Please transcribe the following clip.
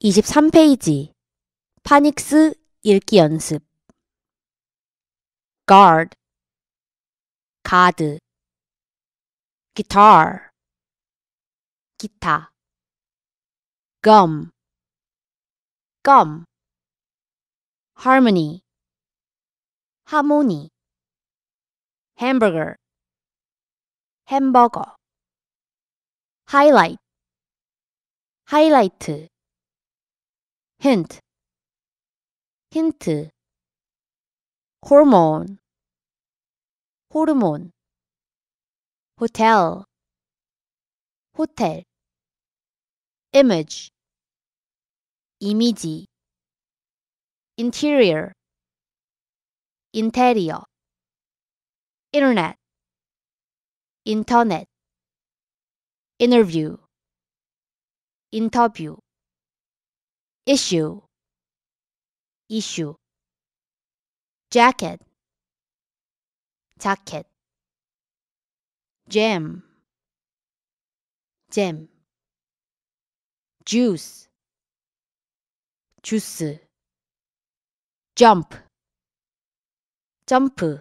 23페이지 파닉스 읽기 연습 guard 가드 guitar 기타 gum gum harmony 하모니 hamburger 햄버거 highlight 하이라이트 hint Hint. hormone Hormone. hotel Hotel. image 이미지 interior 인테리어 internet 인터넷 interview 인터뷰 issue issue jacket jacket jam jam juice juice jump jump